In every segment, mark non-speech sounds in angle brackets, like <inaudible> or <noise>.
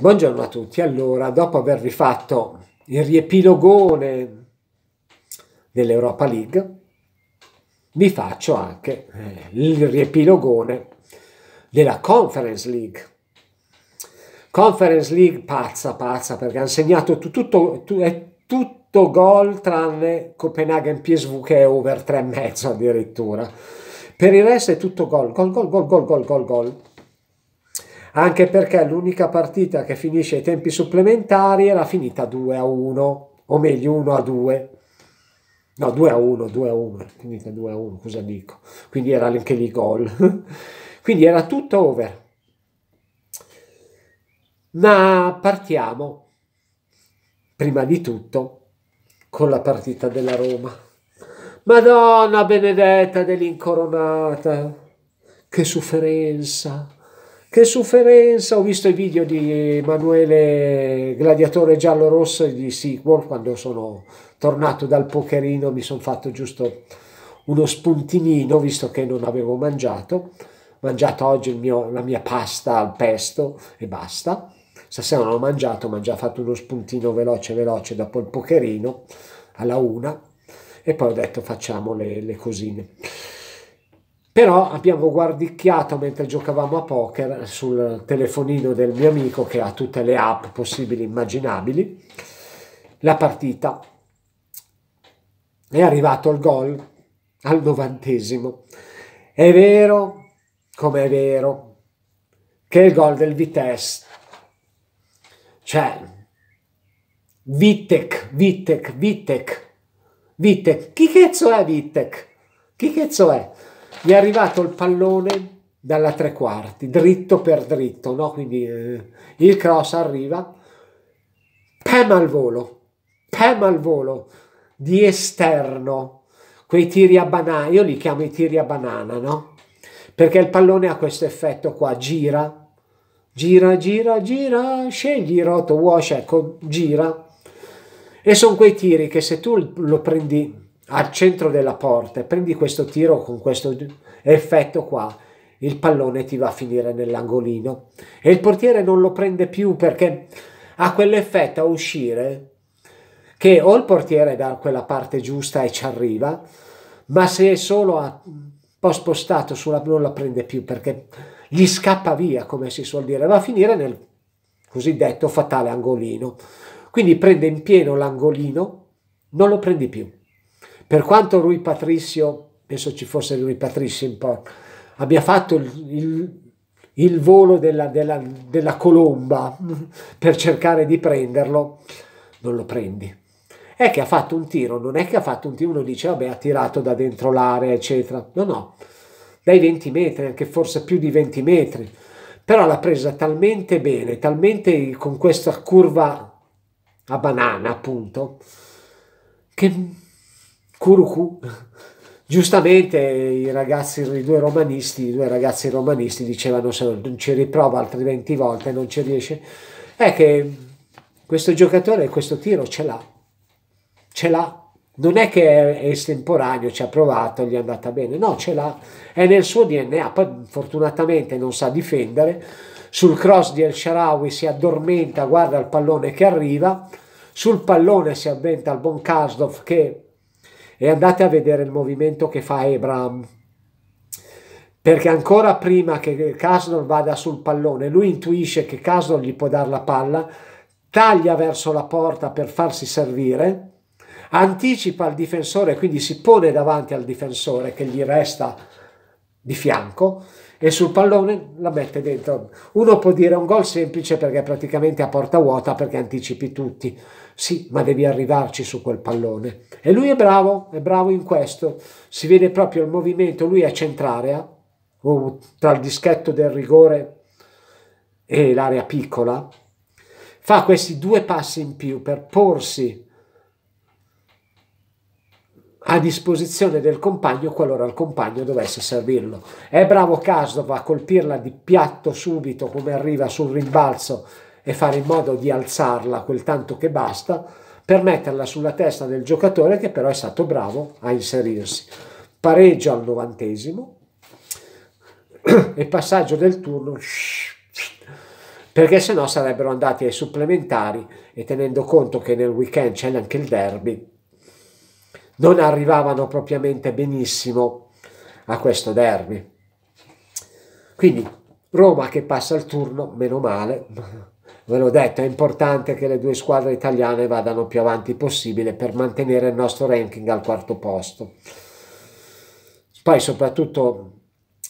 Buongiorno a tutti. Allora, dopo aver rifatto il riepilogone dell'Europa League, vi faccio anche eh, il riepilogone della Conference League. Conference League pazza, pazza, perché hanno segnato tutto, tutto, è tutto gol tranne Copenaghen PSV che è over 3,5 addirittura. Per il resto è tutto gol, gol, gol, gol, gol, gol, gol, gol anche perché l'unica partita che finisce ai tempi supplementari era finita 2 a 1, o meglio 1 a 2. No, 2 a 1, 2 a 1, finita 2 a 1, cosa dico? Quindi era anche lì gol. <laughs> Quindi era tutto over. Ma partiamo, prima di tutto, con la partita della Roma. Madonna benedetta dell'incoronata, che sofferenza! Che sofferenza! Ho visto i video di Emanuele Gladiatore Giallo-Rosso di Sequel quando sono tornato dal pokerino, mi sono fatto giusto uno spuntinino visto che non avevo mangiato. Mangiato oggi mio, la mia pasta al pesto e basta. Stasera non ho mangiato, ma ho già fatto uno spuntino veloce veloce dopo il pokerino alla una e poi ho detto facciamo le, le cosine però abbiamo guardicchiato mentre giocavamo a poker sul telefonino del mio amico che ha tutte le app possibili e immaginabili la partita è arrivato il gol al novantesimo è vero come è vero che è il gol del Vitesse cioè Vitek Vitek Vitek Vitek chi cazzo è Vitek chi cazzo è mi è arrivato il pallone dalla tre quarti, dritto per dritto, no? quindi eh, il cross arriva, pema al volo, pema al volo, di esterno, quei tiri a banana, io li chiamo i tiri a banana, no? Perché il pallone ha questo effetto qua, gira, gira, gira, gira, scegli rotto, wash, ecco, gira, e sono quei tiri che se tu lo prendi al centro della porta e prendi questo tiro con questo effetto qua, il pallone ti va a finire nell'angolino e il portiere non lo prende più perché ha quell'effetto a uscire che o il portiere da quella parte giusta e ci arriva, ma se è solo un po' spostato sulla, non la prende più perché gli scappa via, come si suol dire, va a finire nel cosiddetto fatale angolino. Quindi prende in pieno l'angolino, non lo prendi più. Per quanto Rui Patricio, penso ci fosse Rui Patricio un po', abbia fatto il, il, il volo della, della, della colomba <laughs> per cercare di prenderlo, non lo prendi è che ha fatto un tiro, non è che ha fatto un tiro, uno dice vabbè ha tirato da dentro l'area eccetera, no no, dai 20 metri, anche forse più di 20 metri, però l'ha presa talmente bene, talmente con questa curva a banana appunto, che Curucu. Giustamente i ragazzi, i due romanisti, i due ragazzi romanisti dicevano se non ci riprova altre 20 volte non ci riesce, è che questo giocatore questo tiro ce l'ha, ce l'ha, non è che è estemporaneo, ci ha provato, gli è andata bene, no, ce l'ha, è nel suo DNA, poi fortunatamente non sa difendere, sul cross di El Sharawi si addormenta, guarda il pallone che arriva, sul pallone si avventa il buon Kasdov che e andate a vedere il movimento che fa Ebram perché ancora prima che Casnor vada sul pallone, lui intuisce che Casnor gli può dare la palla, taglia verso la porta per farsi servire, anticipa il difensore, quindi si pone davanti al difensore che gli resta di fianco e sul pallone la mette dentro. Uno può dire un gol semplice perché praticamente a porta vuota perché anticipi tutti sì, ma devi arrivarci su quel pallone. E lui è bravo, è bravo in questo. Si vede proprio il movimento, lui è centrarea, oh, tra il dischetto del rigore e l'area piccola. Fa questi due passi in più per porsi a disposizione del compagno qualora il compagno dovesse servirlo. È bravo Kasdov a colpirla di piatto subito come arriva sul rimbalzo e fare in modo di alzarla quel tanto che basta per metterla sulla testa del giocatore che però è stato bravo a inserirsi. Pareggio al novantesimo e passaggio del turno perché se no sarebbero andati ai supplementari e tenendo conto che nel weekend c'è anche il derby non arrivavano propriamente benissimo a questo derby. Quindi Roma che passa il turno, meno male, ve l'ho detto, è importante che le due squadre italiane vadano più avanti possibile per mantenere il nostro ranking al quarto posto. Poi soprattutto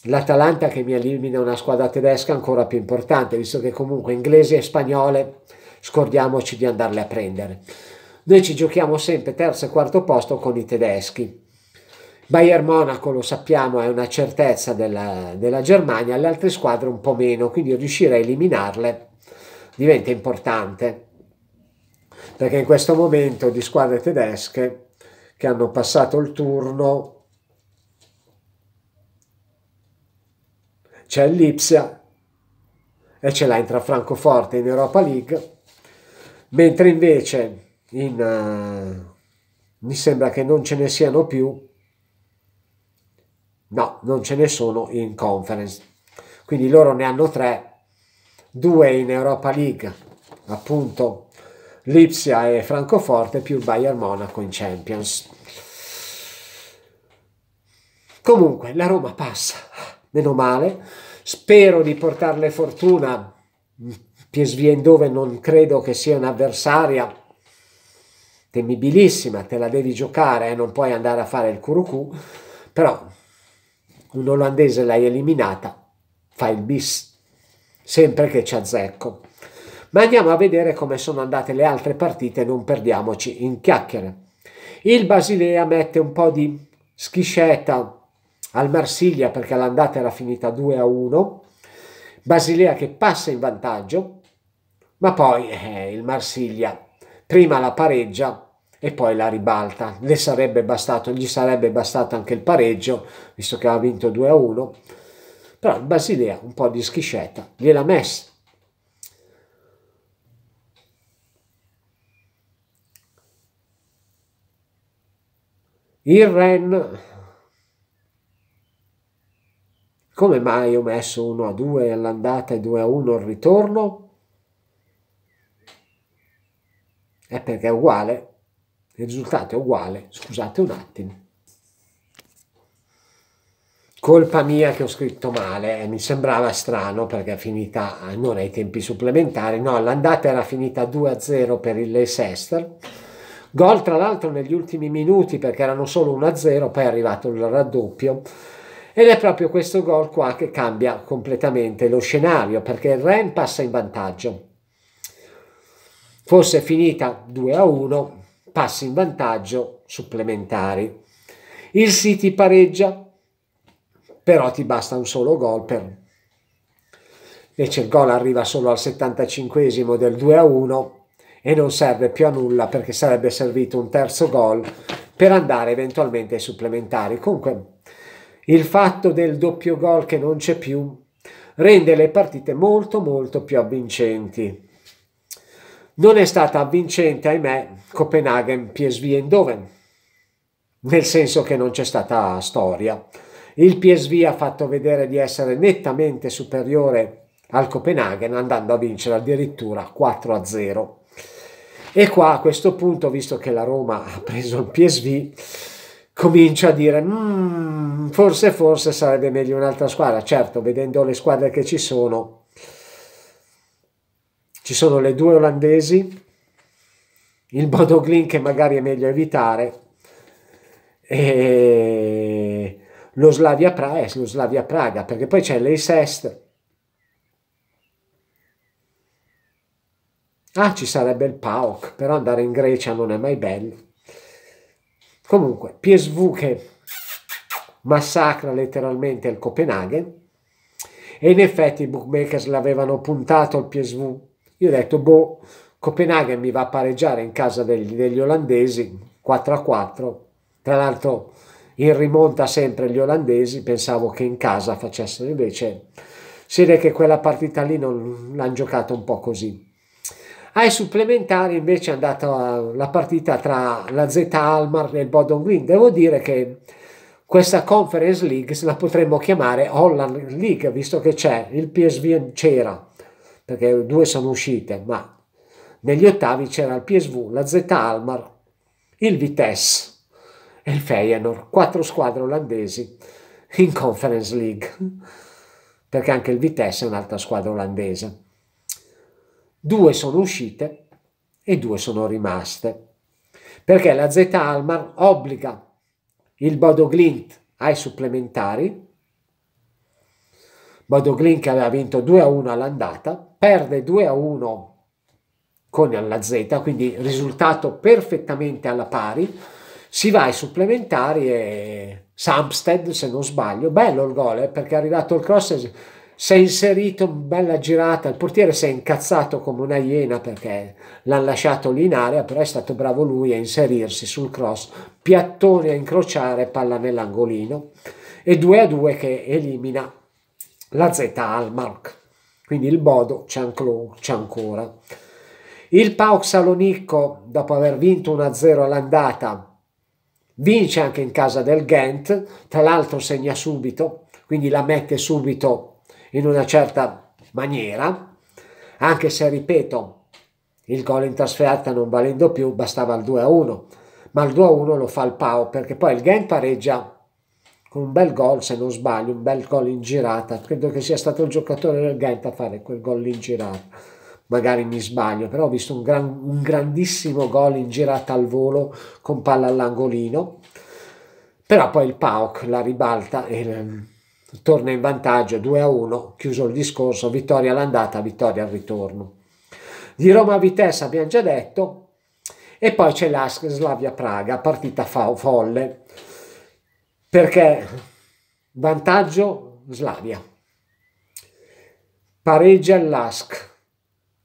l'Atalanta che mi elimina una squadra tedesca ancora più importante, visto che comunque inglesi e spagnole scordiamoci di andarle a prendere. Noi ci giochiamo sempre terzo e quarto posto con i tedeschi. Bayern Monaco lo sappiamo è una certezza della, della Germania, le altre squadre un po' meno, quindi riuscire a eliminarle diventa importante, perché in questo momento di squadre tedesche che hanno passato il turno c'è l'Ipsia e ce l'ha intra Francoforte in Europa League, mentre invece in, uh, mi sembra che non ce ne siano più, no, non ce ne sono in conference, quindi loro ne hanno tre due in Europa League, appunto Lipsia e Francoforte più il Bayern Monaco in Champions. Comunque la Roma passa, meno male, spero di portarle fortuna, PSV dove non credo che sia un'avversaria temibilissima, te la devi giocare, eh? non puoi andare a fare il curucù, però un olandese l'hai eliminata, fai il bis sempre che ci azzecco. Ma andiamo a vedere come sono andate le altre partite, non perdiamoci in chiacchiere. Il Basilea mette un po' di schiscetta al Marsiglia perché l'andata era finita 2 a 1. Basilea che passa in vantaggio, ma poi eh, il Marsiglia prima la pareggia e poi la ribalta. Le sarebbe bastato, gli sarebbe bastato anche il pareggio, visto che ha vinto 2 a 1 però il Basilea un po' di schiscetta gliela messa. Il Ren, come mai ho messo 1 a 2 all'andata e 2 a 1 al ritorno? È perché è uguale, il risultato è uguale, scusate un attimo colpa mia che ho scritto male, eh, mi sembrava strano perché è finita eh, non ai tempi supplementari, no, l'andata era finita 2-0 per il Leicester. Gol tra l'altro negli ultimi minuti perché erano solo 1-0, poi è arrivato il raddoppio ed è proprio questo gol qua che cambia completamente lo scenario perché il Ren passa in vantaggio. Fosse finita 2-1, passi in vantaggio supplementari. Il City pareggia però ti basta un solo gol per... Invece il gol arriva solo al 75 esimo del 2 a 1 e non serve più a nulla perché sarebbe servito un terzo gol per andare eventualmente ai supplementari. Comunque il fatto del doppio gol che non c'è più rende le partite molto molto più avvincenti. Non è stata avvincente, ahimè, Copenaghen-PSV Eindhoven, nel senso che non c'è stata storia. Il PSV ha fatto vedere di essere nettamente superiore al Copenaghen andando a vincere addirittura 4-0. E qua a questo punto, visto che la Roma ha preso il PSV, comincia a dire mm, forse forse sarebbe meglio un'altra squadra certo vedendo le squadre che ci sono ci sono le due olandesi il Bodoglin che magari è meglio evitare e lo Slavia Praga eh, lo Slavia Praga, perché poi c'è l'Eisest. Ah, ci sarebbe il PAOK, però andare in Grecia non è mai bello. Comunque, PSV che massacra letteralmente il Copenaghen e in effetti i bookmakers l'avevano puntato al PSV. Io ho detto, boh, Copenaghen mi va a pareggiare in casa degli, degli olandesi 4 a 4. Tra l'altro in rimonta sempre gli olandesi, pensavo che in casa facessero invece, si vede che quella partita lì non l'hanno giocato un po' così. Ai supplementari invece è andata la partita tra la Z Almar e il Bodon Green, devo dire che questa Conference League la potremmo chiamare Holland League, visto che c'è il PSV c'era, perché due sono uscite, ma negli ottavi c'era il PSV, la Z Almar, il Vitesse e il Feyenoord, quattro squadre olandesi in Conference League, perché anche il Vitesse è un'altra squadra olandese. Due sono uscite e due sono rimaste, perché la Z Almar obbliga il Bodo Bodoglint ai supplementari, Bodo Bodoglint che aveva vinto 2-1 all'andata, perde 2-1 con la Z, quindi risultato perfettamente alla pari, si va ai supplementari e Samsted se non sbaglio, bello il gol eh, perché è arrivato il cross si è inserito, bella girata, il portiere si è incazzato come una iena perché l'ha lasciato lì in area, però è stato bravo lui a inserirsi sul cross, piattone a incrociare, palla nell'angolino e 2 a 2 che elimina la Z al Quindi il Bodo c'è ancora. Il Pauk Salonicco, dopo aver vinto 1-0 all'andata, vince anche in casa del Ghent, tra l'altro segna subito, quindi la mette subito in una certa maniera, anche se, ripeto, il gol in trasferta non valendo più, bastava il 2-1, ma il 2-1 lo fa il Pau, perché poi il Ghent pareggia con un bel gol, se non sbaglio, un bel gol in girata, credo che sia stato il giocatore del Ghent a fare quel gol in girata magari mi sbaglio, però ho visto un, gran, un grandissimo gol in girata al volo con palla all'angolino, però poi il Pauk la ribalta e ehm, torna in vantaggio 2 a 1, chiuso il discorso, vittoria all'andata, vittoria al ritorno. Di Roma a Vitesse abbiamo già detto, e poi c'è l'Ask Slavia Praga, partita fo folle, perché vantaggio Slavia, pareggia l'Ask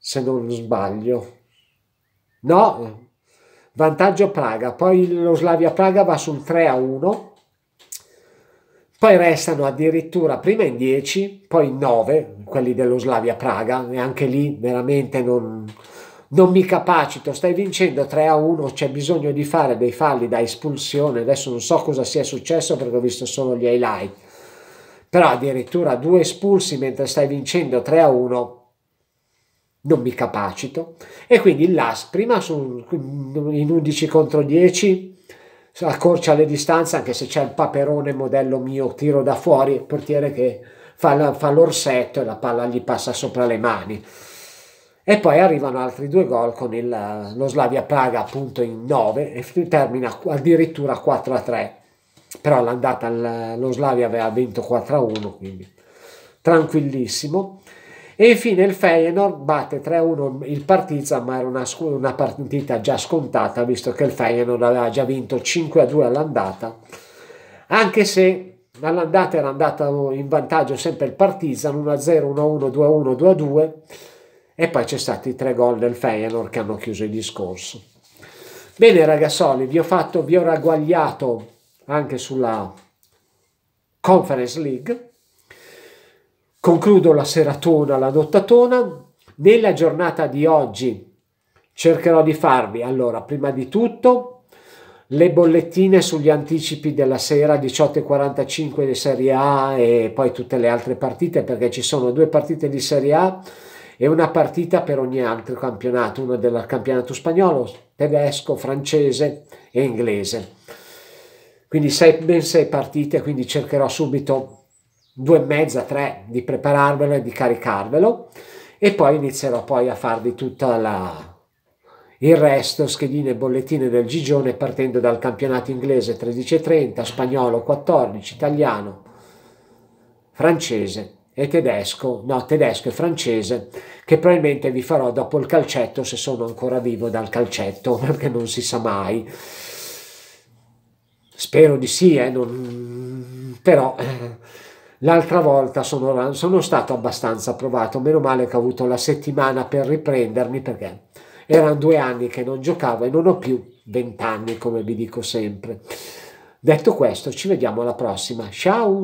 se non sbaglio. No, vantaggio Praga, poi lo Slavia Praga va sul 3 a 1, poi restano addirittura prima in 10, poi in 9, quelli dello Slavia Praga, e anche lì veramente non, non mi capacito, stai vincendo 3 a 1, c'è bisogno di fare dei falli da espulsione, adesso non so cosa sia successo perché ho visto solo gli highlight, però addirittura due espulsi mentre stai vincendo 3 a 1, non mi capacito e quindi l'AS prima su, in 11 contro 10 accorcia le distanze anche se c'è il paperone modello mio tiro da fuori il portiere che fa, fa l'orsetto e la palla gli passa sopra le mani e poi arrivano altri due gol con il, lo Slavia Praga appunto in 9 e termina addirittura 4 a 3 però l'andata lo Slavia aveva vinto 4 a 1 quindi tranquillissimo e infine il Feyenoord batte 3-1 il Partizan, ma era una, una, partita già scontata, visto che il Feyenoord aveva già vinto 5-2 all'andata, anche se all'andata era andato in vantaggio sempre il Partizan, 1-0, 1-1, 2-1, 2-2, e poi c'è stato i tre gol del Feyenoord che hanno chiuso il discorso. Bene ragazzoli, vi ho, fatto, vi ho ragguagliato anche sulla Conference League, Concludo la seratona, la nottatona. Nella giornata di oggi cercherò di farvi, allora, prima di tutto, le bollettine sugli anticipi della sera 18.45 di Serie A e poi tutte le altre partite, perché ci sono due partite di Serie A e una partita per ogni altro campionato, una del campionato spagnolo, tedesco, francese e inglese. Quindi sei, ben sei partite, quindi cercherò subito due e mezza, tre, di prepararmelo e di caricarvelo e poi inizierò poi a farvi tutto il resto, schedine e bollettine del Gigione partendo dal campionato inglese 13.30, spagnolo 14, italiano, francese e tedesco, no tedesco e francese, che probabilmente vi farò dopo il calcetto se sono ancora vivo dal calcetto, <laughs> perché non si sa mai. Spero di sì, eh, non... però... Eh L'altra volta sono, sono, stato abbastanza provato, meno male che ho avuto la settimana per riprendermi perché erano due anni che non giocavo e non ho più vent'anni come vi dico sempre. Detto questo, ci vediamo alla prossima. Ciao!